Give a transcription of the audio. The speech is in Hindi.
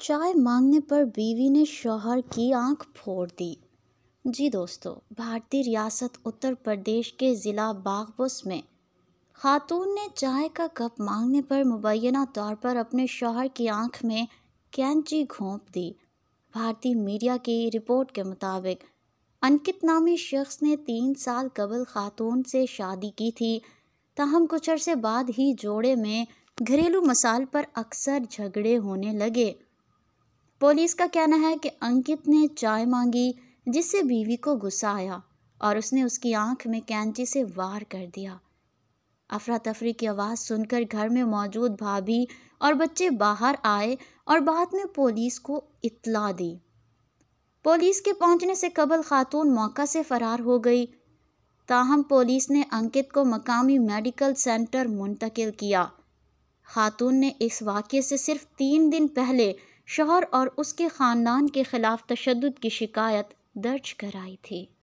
चाय मांगने पर बीवी ने शोहर की आंख फोड़ दी जी दोस्तों भारतीय रियासत उत्तर प्रदेश के ज़िला बागपुस में खातून ने चाय का कप मांगने पर मुबैना तौर पर अपने शोहर की आंख में कैंची घोंप दी भारतीय मीडिया की रिपोर्ट के मुताबिक अंकित नामी शख्स ने तीन साल कबल खातून से शादी की थी ताहम कुछ अरसे बाद ही जोड़े में घरेलू मसाल पर अक्सर झगड़े होने लगे पुलिस का कहना है कि अंकित ने चाय मांगी जिससे बीवी को गुस्सा आया और उसने उसकी आंख में कैंची से वार कर दिया अफरा तफरी की आवाज़ सुनकर घर में मौजूद भाभी और बच्चे बाहर आए और बाद में पुलिस को इतला दी पुलिस के पहुंचने से कबल खातून मौका से फरार हो गई ताहम पुलिस ने अंकित को मकामी मेडिकल सेंटर मुंतकिल किया खातून ने इस वाक्य से सिर्फ तीन दिन पहले शौहर और उसके ख़ानदान के ख़िलाफ़ तशद की शिकायत दर्ज कराई थी